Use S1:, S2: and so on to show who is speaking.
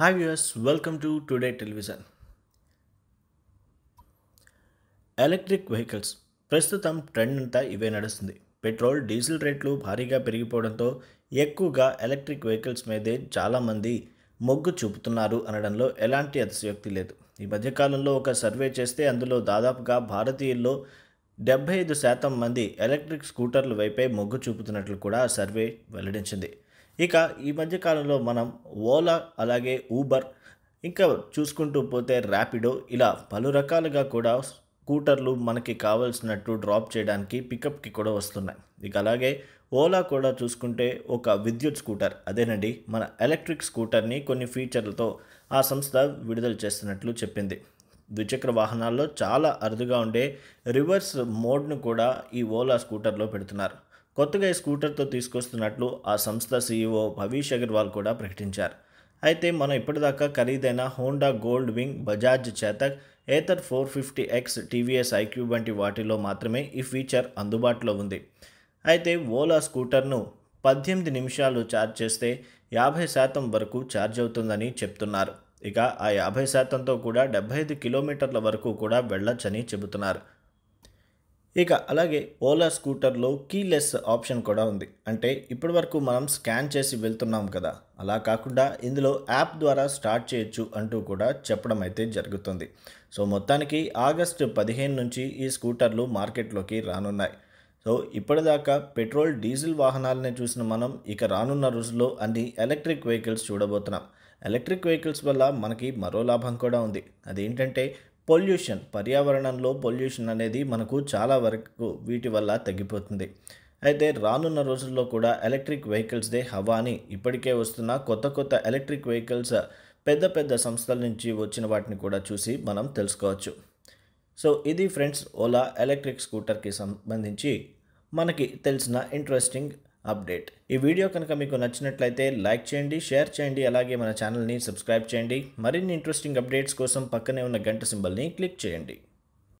S1: hi viewers welcome to today television electric vehicles ప్రస్తుతం trend అంతా ఇవే నడుస్తుంది పెట్రోల్ డీజిల్ రేట్లు భారీగా పెరిగిపోవడంతో ఎక్కువగా ఎలక్ట్రిక్ వెహికల్స్ మీదే చాలామంది మొగ్గు చూపుతున్నారు అనడంలో ఎలాంటి అతిశయోక్తి లేదు ఈ మధ్యకాలంలో ఒక సర్వే చేస్తే అందులో దాదాపుగా భారతీయుల్లో డెబ్బై ఐదు శాతం మంది ఎలక్ట్రిక్ స్కూటర్ల వైపే మొగ్గు చూపుతున్నట్లు కూడా సర్వే వెల్లడించింది ఇక ఈ మధ్య కాలంలో మనం ఓలా అలాగే ఊబర్ ఇంకా చూసుకుంటూ పోతే ర్యాపిడో ఇలా పలు రకాలుగా కూడా స్కూటర్లు మనకి కావాల్సినట్టు డ్రాప్ చేయడానికి పికప్కి కూడా వస్తున్నాయి ఇక అలాగే ఓలా కూడా చూసుకుంటే ఒక విద్యుత్ స్కూటర్ అదేనండి మన ఎలక్ట్రిక్ స్కూటర్ని కొన్ని ఫీచర్లతో ఆ సంస్థ విడుదల చేస్తున్నట్లు చెప్పింది ద్విచక్ర వాహనాల్లో చాలా అరుదుగా ఉండే రివర్స్ మోడ్ను కూడా ఈ ఓలా స్కూటర్లో పెడుతున్నారు కొత్తగా ఈ స్కూటర్తో తీసుకొస్తున్నట్లు ఆ సంస్థ సీఈఓ భవీష్ అగర్వాల్ కూడా ప్రకటించారు అయితే మనం ఇప్పటిదాకా ఖరీదైన Honda Gold Wing Bajaj Chetak Ather four fifty X TVS iQube వంటి వాటిలో మాత్రమే ఈ ఫీచర్ అందుబాటులో ఉంది అయితే ఓలా స్కూటర్ను పద్దెనిమిది నిమిషాలు ఛార్జ్ చేస్తే యాభై శాతం వరకు ఛార్జ్ అవుతుందని చెప్తున్నారు ఇక ఆ యాభై శాతంతో కూడా డెబ్బై ఐదు కిలోమీటర్ల వరకు కూడా వెళ్ళొచ్చని చెబుతున్నారు ఇక అలాగే ఓలా స్కూటర్లో కీలెస్ ఆప్షన్ కూడా ఉంది అంటే ఇప్పటి వరకు మనం స్కాన్ చేసి వెళ్తున్నాం కదా అలా కాకుండా ఇందులో యాప్ ద్వారా స్టార్ట్ చేయొచ్చు అంటూ కూడా చెప్పడం అయితే జరుగుతుంది సో మొత్తానికి ఆగస్టు పదిహేను నుంచి ఈ స్కూటర్లు మార్కెట్లోకి రానున్నాయి సో ఇప్పటిదాకా పెట్రోల్ డీజిల్ వాహనాలనే చూసిన మనం ఇక రానున్న రోజుల్లో అన్ని ఎలక్ట్రిక్ వెహికల్స్ చూడబోతున్నాం ఎలక్ట్రిక్ వెహికల్స్ వల్ల మనకి మరో లాభం కూడా ఉంది అదేంటంటే పొల్యూషన్ పర్యావరణంలో పొల్యూషన్ అనేది మనకు చాలా వరకు వీటి వల్ల తగ్గిపోతుంది అయితే రానున్న రోజుల్లో కూడా ఎలక్ట్రిక్ వెహికల్స్దే హవా అని ఇప్పటికే వస్తున్న కొత్త కొత్త ఎలక్ట్రిక్ వెహికల్స్ పెద్ద పెద్ద సంస్థల నుంచి వచ్చిన వాటిని కూడా చూసి మనం తెలుసుకోవచ్చు సో ఇది ఫ్రెండ్స్ ఓలా ఎలక్ట్రిక్ స్కూటర్కి సంబంధించి మనకి తెలిసిన ఇంట్రెస్టింగ్ అప్డేట్ ఈ వీడియో కనుక మీకు నచ్చినట్లయితే లైక్ చేయండి షేర్ చేయండి అలాగే మన ఛానల్ని సబ్స్క్రైబ్ చేయండి మరిన్ని ఇంట్రెస్టింగ్ అప్డేట్స్ కోసం పక్కనే ఉన్న గంట సింబల్ని క్లిక్ చేయండి